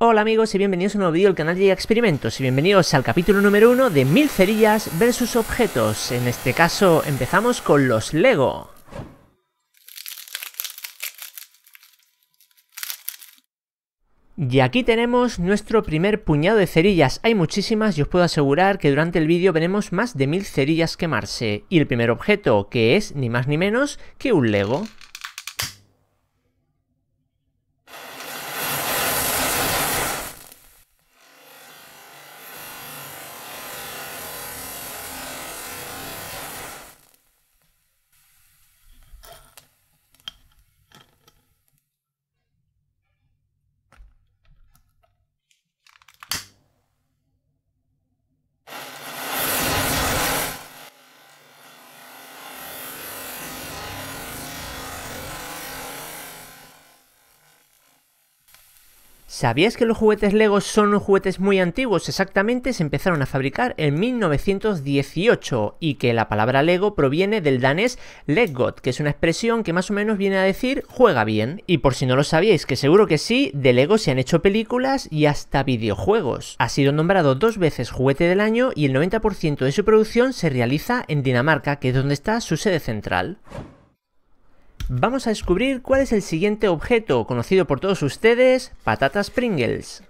Hola amigos y bienvenidos a un nuevo vídeo del canal de Experimentos y bienvenidos al capítulo número 1 de Mil cerillas versus objetos. En este caso empezamos con los LEGO. Y aquí tenemos nuestro primer puñado de cerillas. Hay muchísimas y os puedo asegurar que durante el vídeo veremos más de mil cerillas quemarse. Y el primer objeto, que es ni más ni menos que un Lego. ¿Sabías que los juguetes Lego son juguetes muy antiguos? Exactamente, se empezaron a fabricar en 1918 y que la palabra Lego proviene del danés Leggot, que es una expresión que más o menos viene a decir juega bien. Y por si no lo sabíais, que seguro que sí, de Lego se han hecho películas y hasta videojuegos. Ha sido nombrado dos veces juguete del año y el 90% de su producción se realiza en Dinamarca, que es donde está su sede central. Vamos a descubrir cuál es el siguiente objeto conocido por todos ustedes, patatas Pringles.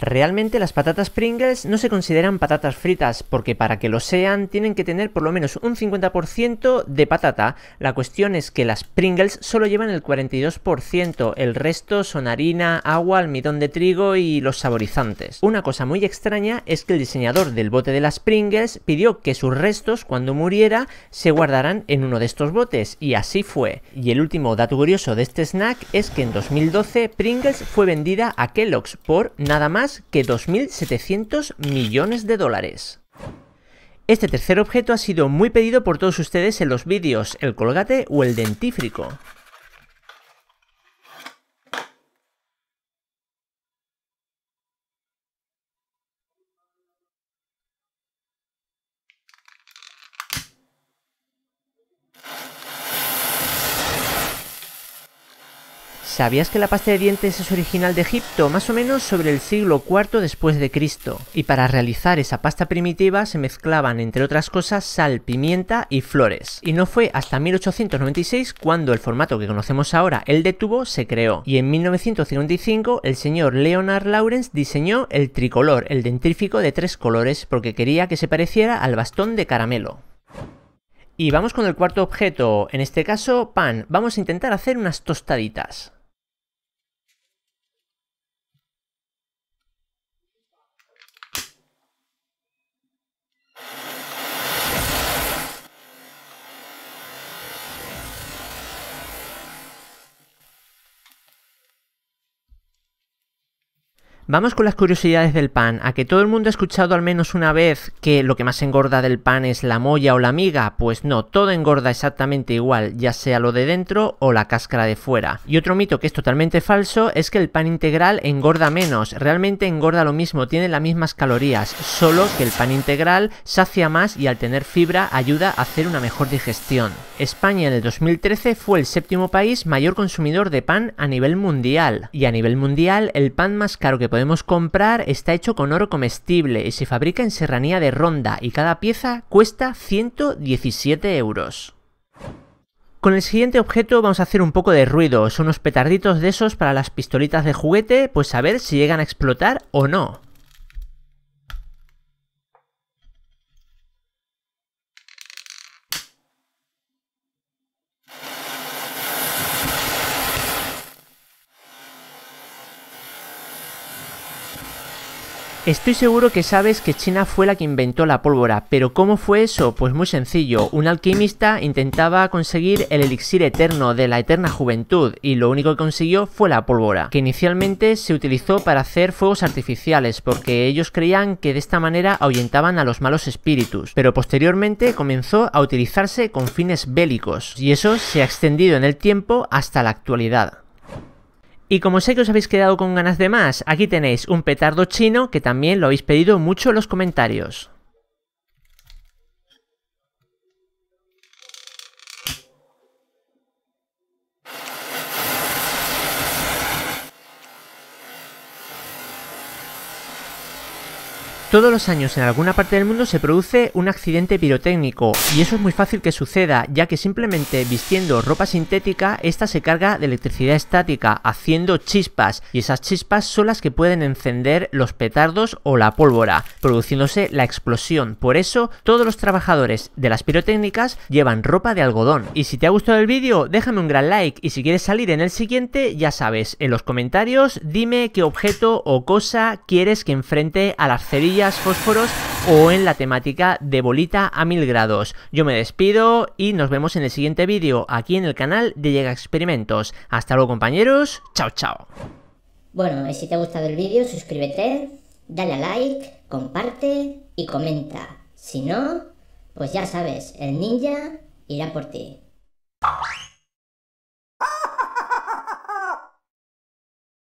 Realmente las patatas Pringles no se consideran patatas fritas porque para que lo sean tienen que tener por lo menos un 50% de patata. La cuestión es que las Pringles solo llevan el 42%, el resto son harina, agua, almidón de trigo y los saborizantes. Una cosa muy extraña es que el diseñador del bote de las Pringles pidió que sus restos cuando muriera se guardaran en uno de estos botes y así fue. Y el último dato curioso de este snack es que en 2012 Pringles fue vendida a Kellogg's por nada más que 2.700 millones de dólares. Este tercer objeto ha sido muy pedido por todos ustedes en los vídeos, el colgate o el dentífrico. ¿Sabías que la pasta de dientes es original de Egipto, más o menos sobre el siglo IV después de Cristo? Y para realizar esa pasta primitiva se mezclaban, entre otras cosas, sal, pimienta y flores. Y no fue hasta 1896 cuando el formato que conocemos ahora, el de tubo, se creó. Y en 1955 el señor Leonard Lawrence diseñó el tricolor, el dentrífico de tres colores, porque quería que se pareciera al bastón de caramelo. Y vamos con el cuarto objeto, en este caso pan. Vamos a intentar hacer unas tostaditas. Vamos con las curiosidades del pan. ¿A que todo el mundo ha escuchado al menos una vez que lo que más engorda del pan es la molla o la miga? Pues no, todo engorda exactamente igual, ya sea lo de dentro o la cáscara de fuera. Y otro mito que es totalmente falso es que el pan integral engorda menos. Realmente engorda lo mismo, tiene las mismas calorías, solo que el pan integral sacia más y al tener fibra ayuda a hacer una mejor digestión. España en el 2013 fue el séptimo país mayor consumidor de pan a nivel mundial. Y a nivel mundial, el pan más caro que podemos comprar está hecho con oro comestible y se fabrica en Serranía de Ronda y cada pieza cuesta 117 euros. Con el siguiente objeto vamos a hacer un poco de ruido, son unos petarditos de esos para las pistolitas de juguete, pues a ver si llegan a explotar o no. Estoy seguro que sabes que China fue la que inventó la pólvora, pero ¿cómo fue eso? Pues muy sencillo, un alquimista intentaba conseguir el elixir eterno de la eterna juventud y lo único que consiguió fue la pólvora, que inicialmente se utilizó para hacer fuegos artificiales porque ellos creían que de esta manera ahuyentaban a los malos espíritus, pero posteriormente comenzó a utilizarse con fines bélicos y eso se ha extendido en el tiempo hasta la actualidad. Y como sé que os habéis quedado con ganas de más, aquí tenéis un petardo chino que también lo habéis pedido mucho en los comentarios. Todos los años en alguna parte del mundo se produce un accidente pirotécnico y eso es muy fácil que suceda ya que simplemente vistiendo ropa sintética esta se carga de electricidad estática haciendo chispas y esas chispas son las que pueden encender los petardos o la pólvora produciéndose la explosión. Por eso todos los trabajadores de las pirotécnicas llevan ropa de algodón. Y si te ha gustado el vídeo déjame un gran like y si quieres salir en el siguiente ya sabes en los comentarios dime qué objeto o cosa quieres que enfrente a las cerillas fósforos o en la temática de bolita a mil grados. Yo me despido y nos vemos en el siguiente vídeo aquí en el canal de Llega Experimentos. Hasta luego compañeros, chao chao. Bueno, y eh, si te ha gustado el vídeo, suscríbete, dale a like, comparte y comenta. Si no, pues ya sabes, el ninja irá por ti.